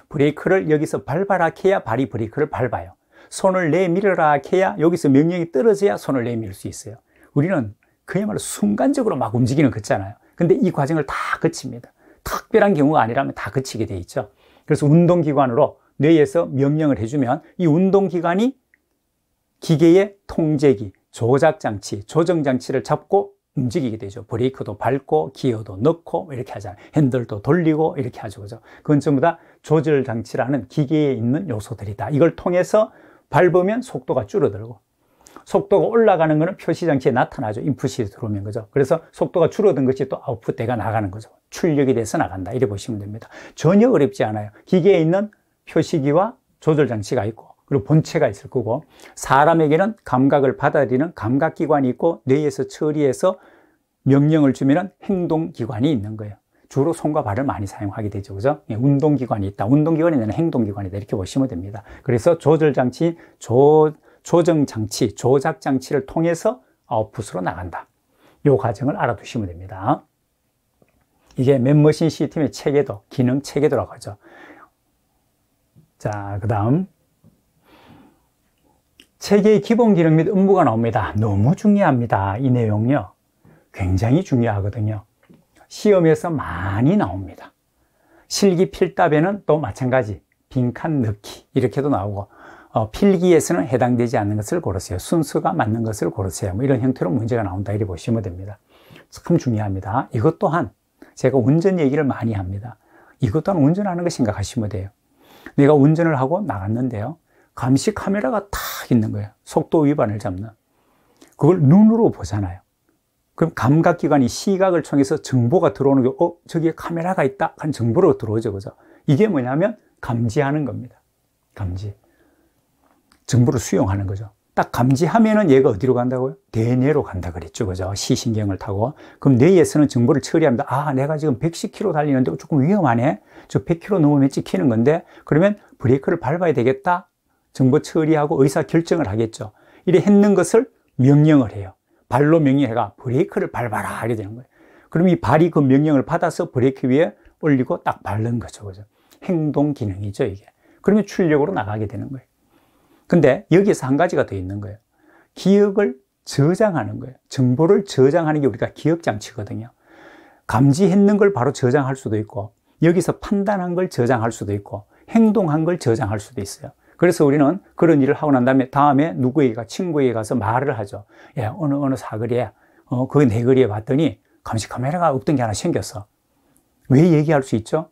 A: 브레이크를 여기서 발바라 해야 발이 브레이크를 밟아요. 손을 내밀어라 해야 여기서 명령이 떨어져야 손을 내밀 수 있어요. 우리는 그야말로 순간적으로 막 움직이는 거잖아요. 근데 이 과정을 다 거칩니다. 특별한 경우가 아니라면 다 그치게 돼 있죠. 그래서 운동기관으로 뇌에서 명령을 해주면 이 운동기관이 기계의 통제기, 조작장치, 조정장치를 잡고 움직이게 되죠. 브레이크도 밟고 기어도 넣고 이렇게 하잖아요. 핸들도 돌리고 이렇게 하죠. 그죠? 그건 전부 다 조절 장치라는 기계에 있는 요소들이다. 이걸 통해서 밟으면 속도가 줄어들고 속도가 올라가는 것은 표시장치에 나타나죠. 인풋이 들어오면 거죠. 그래서 속도가 줄어든 것이 또 아웃풋대가 나가는 거죠. 출력이 돼서 나간다. 이래 보시면 됩니다. 전혀 어렵지 않아요. 기계에 있는 표시기와 조절장치가 있고 그리고 본체가 있을 거고 사람에게는 감각을 받아들이는 감각기관이 있고 뇌에서 처리해서 명령을 주면 행동기관이 있는 거예요. 주로 손과 발을 많이 사용하게 되죠. 그죠? 예, 운동기관이 있다. 운동기관이 되는 행동기관이다. 이렇게 보시면 됩니다. 그래서 조절장치, 조, 조정 장치, 조작 장치를 통해서 아웃풋으로 나간다. 이 과정을 알아두시면 됩니다. 이게 맵머신 시스템의 체계도, 기능 체계도라고 하죠. 자, 그 다음. 체계의 기본 기능 및 업무가 나옵니다. 너무 중요합니다. 이 내용요. 굉장히 중요하거든요. 시험에서 많이 나옵니다. 실기 필답에는 또 마찬가지. 빈칸 넣기 이렇게도 나오고 어, 필기에서는 해당되지 않는 것을 고르세요. 순서가 맞는 것을 고르세요. 뭐 이런 형태로 문제가 나온다. 이렇게 보시면 됩니다. 참 중요합니다. 이것 또한 제가 운전 얘기를 많이 합니다. 이것 또한 운전하는 거 생각하시면 돼요. 내가 운전을 하고 나갔는데요. 감시 카메라가 탁 있는 거예요. 속도 위반을 잡는. 그걸 눈으로 보잖아요. 그럼 감각기관이 시각을 통해서 정보가 들어오는 게, 어, 저기에 카메라가 있다. 한 정보로 들어오죠. 그죠? 이게 뭐냐면 감지하는 겁니다. 감지. 정보를 수용하는 거죠. 딱 감지하면은 얘가 어디로 간다고요? 대뇌로 간다 그랬죠. 그죠? 시신경을 타고. 그럼 뇌에서는 정보를 처리합니다. 아, 내가 지금 110km 달리는데 조금 위험하네. 저 100km 넘으면 찍히는 건데 그러면 브레이크를 밟아야 되겠다. 정보 처리하고 의사 결정을 하겠죠. 이래 했는 것을 명령을 해요. 발로 명령해가 브레이크를 밟아라 하게 되는 거예요. 그럼 이 발이 그 명령을 받아서 브레이크 위에 올리고 딱 밟는 거죠. 그죠? 행동 기능이죠, 이게. 그러면 출력으로 나가게 되는 거예요. 근데 여기서 한 가지가 더 있는 거예요. 기억을 저장하는 거예요. 정보를 저장하는 게 우리가 기억장치거든요. 감지했는 걸 바로 저장할 수도 있고, 여기서 판단한 걸 저장할 수도 있고, 행동한 걸 저장할 수도 있어요. 그래서 우리는 그런 일을 하고 난 다음에 다음에 누구에게 가 친구에게 가서 말을 하죠. 야, 어느 어느 사거리에 어, 거기 내거리에 네 봤더니 감시 카메라가 없던 게 하나 생겼어. 왜 얘기할 수 있죠?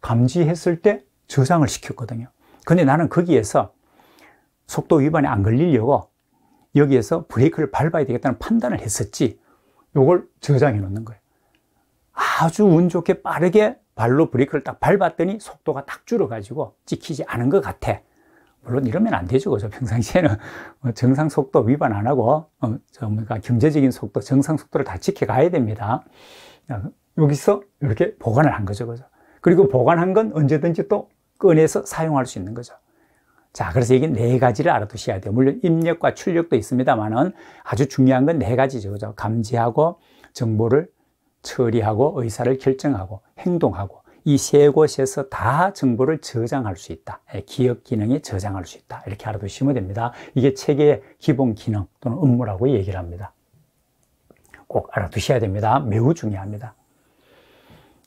A: 감지했을 때 저장을 시켰거든요. 근데 나는 거기에서 속도 위반에 안 걸리려고 여기에서 브레이크를 밟아야 되겠다는 판단을 했었지 요걸 저장해 놓는 거예요 아주 운 좋게 빠르게 발로 브레이크를 딱 밟았더니 속도가 딱 줄어가지고 찍히지 않은 것 같아 물론 이러면 안 되죠 그죠 평상시에는 뭐 정상 속도 위반 안 하고 그러니까 경제적인 속도 정상 속도를 다 지켜가야 됩니다 여기서 이렇게 보관을 한 거죠 그죠 그리고 보관한 건 언제든지 또 꺼내서 사용할 수 있는 거죠 자, 그래서 이게 네 가지를 알아두셔야 돼요. 물론 입력과 출력도 있습니다만은 아주 중요한 건 네 가지죠. 그죠? 감지하고 정보를 처리하고 의사를 결정하고 행동하고 이 세 곳에서 다 정보를 저장할 수 있다. 예, 기억 기능이 저장할 수 있다. 이렇게 알아두시면 됩니다. 이게 책의 기본 기능 또는 업무라고 얘기를 합니다. 꼭 알아두셔야 됩니다. 매우 중요합니다.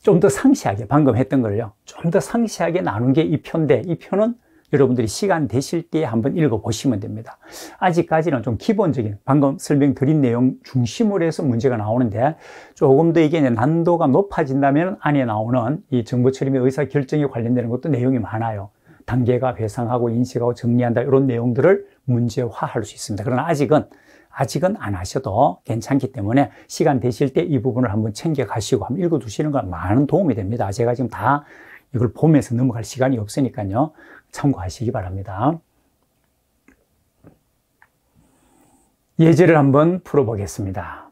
A: 좀 더 상세하게 방금 했던 걸요. 좀 더 상세하게 나눈 게 이 편인데 이 편은 여러분들이 시간 되실 때 한번 읽어보시면 됩니다. 아직까지는 좀 기본적인 방금 설명드린 내용 중심으로 해서 문제가 나오는데 조금 더 이게 난도가 높아진다면 안에 나오는 이 정보처리및 의사결정에 관련되는 것도 내용이 많아요. 단계가 회상하고 인식하고 정리한다 이런 내용들을 문제화할 수 있습니다. 그러나 아직은 아직은 안 하셔도 괜찮기 때문에 시간 되실 때 이 부분을 한번 챙겨가시고 한번 읽어두시는 건 많은 도움이 됩니다. 제가 지금 다 이걸 보면서 넘어갈 시간이 없으니까요. 참고하시기 바랍니다. 예제를 한번 풀어보겠습니다.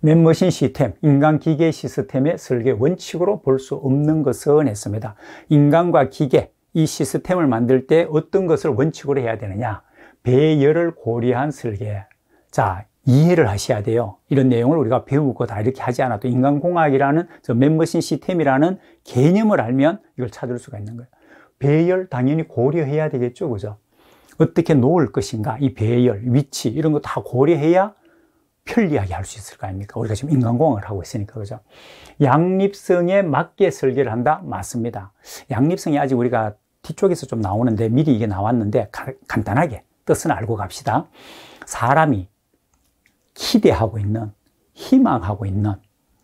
A: 맨머신 시스템, 인간기계 시스템의 설계 원칙으로 볼 수 없는 것은 했습니다. 인간과 기계, 이 시스템을 만들 때 어떤 것을 원칙으로 해야 되느냐? 배열을 고려한 설계. 자, 이해를 하셔야 돼요. 이런 내용을 우리가 배우고 다 이렇게 하지 않아도 인간공학이라는 저 맨머신 시스템이라는 개념을 알면 이걸 찾을 수가 있는 거예요. 배열 당연히 고려해야 되겠죠. 그죠? 어떻게 놓을 것인가, 이 배열, 위치, 이런 거 다 고려해야 편리하게 할 수 있을 거 아닙니까? 우리가 지금 인간공학을 하고 있으니까, 그죠? 양립성에 맞게 설계를 한다? 맞습니다. 양립성이 아직 우리가 뒤쪽에서 좀 나오는데, 미리 이게 나왔는데, 가, 간단하게 뜻은 알고 갑시다. 사람이 기대하고 있는, 희망하고 있는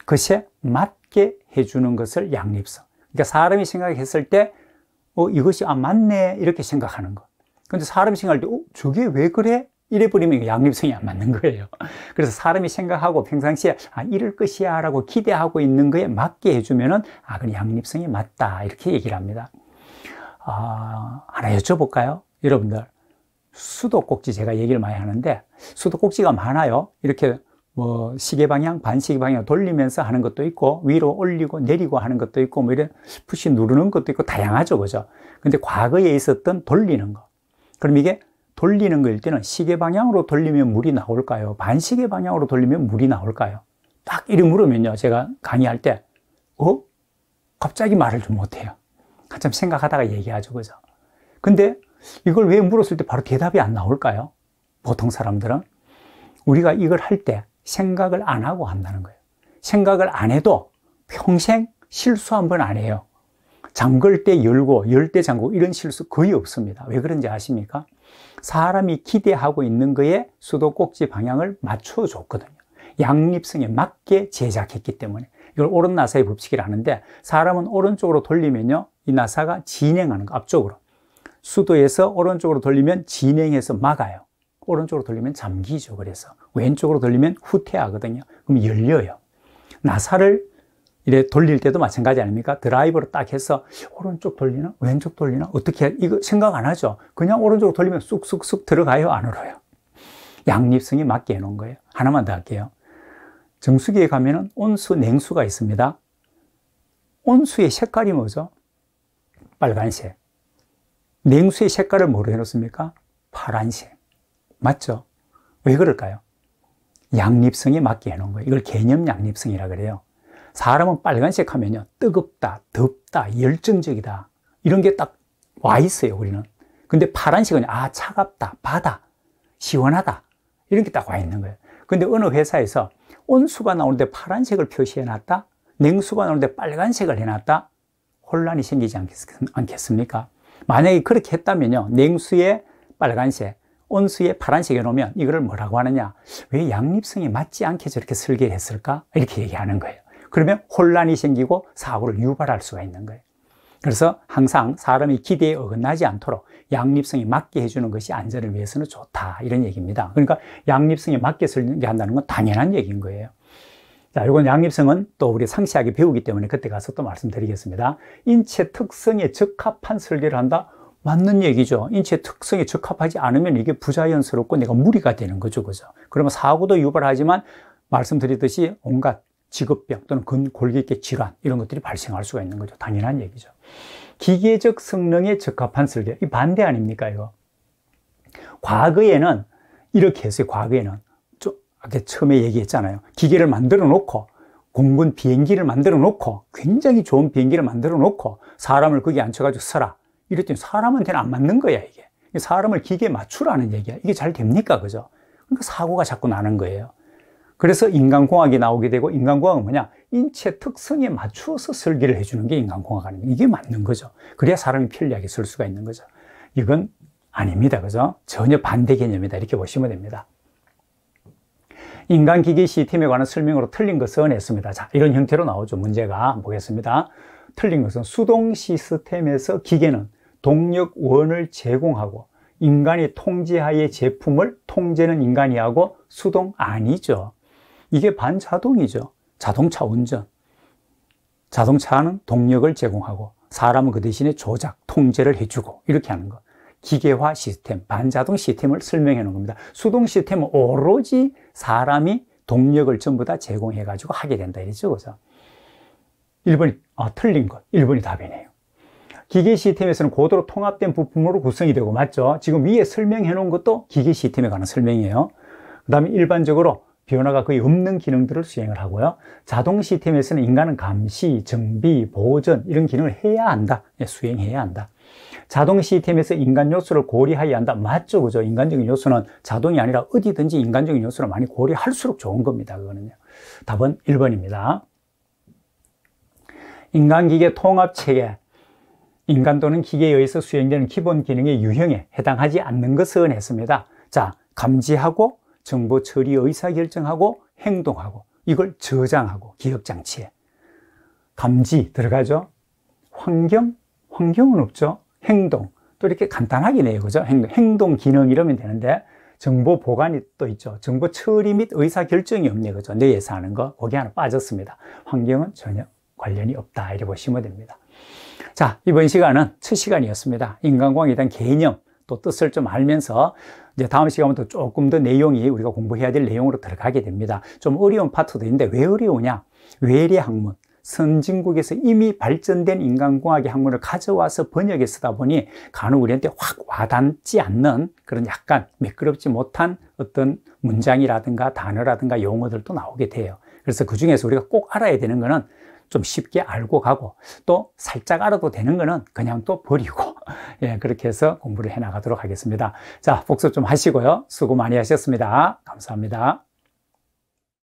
A: 것에 맞게 해주는 것을 양립성. 그러니까 사람이 생각했을 때 어, 이것이 안 아, 맞네 이렇게 생각하는 것 근데 사람이 생각할 때 어, 저게 왜 그래? 이래버리면 양립성이 안 맞는 거예요 (laughs) 그래서 사람이 생각하고 평상시에 아 이럴 것이야 라고 기대하고 있는 거에 맞게 해주면 은아 그건 양립성이 맞다 이렇게 얘기를 합니다 아, 하나 여쭤볼까요? 여러분들 수도꼭지 제가 얘기를 많이 하는데 수도꼭지가 많아요 이렇게 뭐 시계 방향, 반시계 방향 돌리면서 하는 것도 있고 위로 올리고 내리고 하는 것도 있고 뭐 이런 푸시 누르는 것도 있고 다양하죠. 그죠? 근데 과거에 있었던 돌리는 거. 그럼 이게 돌리는 거일 때는 시계 방향으로 돌리면 물이 나올까요? 반시계 방향으로 돌리면 물이 나올까요? 딱 이리 물으면요. 제가 강의할 때 어? 갑자기 말을 좀 못해요. 한참 생각하다가 얘기하죠. 그죠? 근데 이걸 왜 물었을 때 바로 대답이 안 나올까요? 보통 사람들은 우리가 이걸 할때 생각을 안 하고 한다는 거예요. 생각을 안 해도 평생 실수 한 번 안 해요. 잠글 때 열고, 열 때 잠그고 이런 실수 거의 없습니다. 왜 그런지 아십니까? 사람이 기대하고 있는 거에 수도꼭지 방향을 맞춰줬거든요. 양립성에 맞게 제작했기 때문에. 이걸 오른 나사의 법칙이라는데 사람은 오른쪽으로 돌리면요. 이 나사가 진행하는 거, 앞쪽으로. 수도에서 오른쪽으로 돌리면 진행해서 막아요. 오른쪽으로 돌리면 잠기죠. 그래서 왼쪽으로 돌리면 후퇴하거든요. 그럼 열려요. 나사를 이래 돌릴 때도 마찬가지 아닙니까? 드라이버로딱 해서 오른쪽 돌리나 왼쪽 돌리나 어떻게 이거 생각 안 하죠. 그냥 오른쪽으로 돌리면 쑥쑥쑥 들어가요, 안으로요. 양립성이 맞게 해놓은 거예요. 하나만 더 할게요. 정수기에 가면은 온수, 냉수가 있습니다. 온수의 색깔이 뭐죠? 빨간색. 냉수의 색깔을 뭐로 해놓습니까? 파란색. 맞죠? 왜 그럴까요? 양립성이 맞게 해놓은 거예요. 이걸 개념 양립성이라 그래요. 사람은 빨간색 하면요. 뜨겁다, 덥다, 열정적이다. 이런 게 딱 와 있어요, 우리는. 근데 파란색은, 아, 차갑다, 바다, 시원하다. 이런 게 딱 와 있는 거예요. 근데 어느 회사에서 온수가 나오는데 파란색을 표시해 놨다? 냉수가 나오는데 빨간색을 해 놨다? 혼란이 생기지 않겠습니까? 만약에 그렇게 했다면요. 냉수에 빨간색, 온수에 파란색 해놓으면 이거를 뭐라고 하느냐 왜 양립성이 맞지 않게 저렇게 설계를 했을까 이렇게 얘기하는 거예요 그러면 혼란이 생기고 사고를 유발할 수가 있는 거예요 그래서 항상 사람이 기대에 어긋나지 않도록 양립성이 맞게 해주는 것이 안전을 위해서는 좋다 이런 얘기입니다 그러니까 양립성이 맞게 설계한다는 건 당연한 얘기인 거예요 자, 이건 양립성은 또 우리 상세하게 배우기 때문에 그때 가서 또 말씀드리겠습니다 인체 특성에 적합한 설계를 한다 맞는 얘기죠. 인체의 특성에 적합하지 않으면 이게 부자연스럽고 내가 무리가 되는 거죠. 그죠? 그러면 사고도 유발하지만 말씀드렸듯이 온갖 직업병 또는 근골격계 질환 이런 것들이 발생할 수가 있는 거죠. 당연한 얘기죠. 기계적 성능에 적합한 설계. 이 반대 아닙니까, 이거? 과거에는 이렇게 했어요. 과거에는. 아까 처음에 얘기했잖아요. 기계를 만들어 놓고 공군 비행기를 만들어 놓고 굉장히 좋은 비행기를 만들어 놓고 사람을 거기 앉혀가지고 서라. 이랬더니 사람한테는 안 맞는 거야, 이게. 사람을 기계에 맞추라는 얘기야. 이게 잘 됩니까? 그죠? 그러니까 사고가 자꾸 나는 거예요. 그래서 인간공학이 나오게 되고, 인간공학은 뭐냐? 인체 특성에 맞추어서 설계를 해주는 게 인간공학 아닙니까? 이게 맞는 거죠. 그래야 사람이 편리하게 쓸 수가 있는 거죠. 이건 아닙니다. 그죠? 전혀 반대 개념이다. 이렇게 보시면 됩니다. 인간기계 시스템에 관한 설명으로 틀린 것은 냈습니다 자, 이런 형태로 나오죠. 문제가 보겠습니다. 틀린 것은 수동 시스템에서 기계는 동력원을 제공하고 인간의 통제하에 제품을 통제는 인간이 하고 수동 아니죠. 이게 반자동이죠. 자동차 운전. 자동차는 동력을 제공하고 사람은 그 대신에 조작, 통제를 해주고 이렇게 하는 거. 기계화 시스템, 반자동 시스템을 설명해 놓은 겁니다. 수동 시스템은 오로지 사람이 동력을 전부 다 제공해 가지고 하게 된다 이랬죠. 그죠? 1번이 아, 틀린 것. 1번이 답이네요. 기계 시스템에서는 고도로 통합된 부품으로 구성이 되고 맞죠? 지금 위에 설명해 놓은 것도 기계 시스템에 관한 설명이에요. 그 다음에 일반적으로 변화가 거의 없는 기능들을 수행을 하고요. 자동 시스템에서는 인간은 감시, 정비, 보전 이런 기능을 해야 한다. 예, 수행해야 한다. 자동 시스템에서 인간 요소를 고려해야 한다. 맞죠? 그죠? 인간적인 요소는 자동이 아니라 어디든지 인간적인 요소를 많이 고려할수록 좋은 겁니다. 그거는요. 답은 1번입니다. 인간기계 통합체계. 인간 또는 기계에 의해서 수행되는 기본 기능의 유형에 해당하지 않는 것은 했습니다. 자, 감지하고 정보 처리 의사 결정하고 행동하고 이걸 저장하고 기억장치에 감지 들어가죠. 환경 환경은 없죠. 행동 또 이렇게 간단하게 네요 그죠? 행동, 행동 기능 이러면 되는데 정보 보관이 또 있죠. 정보 처리 및 의사 결정이 없네요. 그죠? 뇌에서 하는 거 거기 하나 빠졌습니다. 환경은 전혀 관련이 없다 이렇게 보시면 됩니다. 자, 이번 시간은 첫 시간이었습니다. 인간공학에 대한 개념, 또 뜻을 좀 알면서 이제 다음 시간부터 조금 더 내용이 우리가 공부해야 될 내용으로 들어가게 됩니다. 좀 어려운 파트도 있는데 왜 어려우냐? 외래 학문. 선진국에서 이미 발전된 인간공학의 학문을 가져와서 번역해 쓰다 보니 간혹 우리한테 확 와닿지 않는 그런 약간 매끄럽지 못한 어떤 문장이라든가 단어라든가 용어들도 나오게 돼요. 그래서 그 중에서 우리가 꼭 알아야 되는 거는 좀 쉽게 알고 가고 또 살짝 알아도 되는 거는 그냥 또 버리고 (laughs) 예, 그렇게 해서 공부를 해 나가도록 하겠습니다. 자, 복습 좀 하시고요. 수고 많이 하셨습니다. 감사합니다.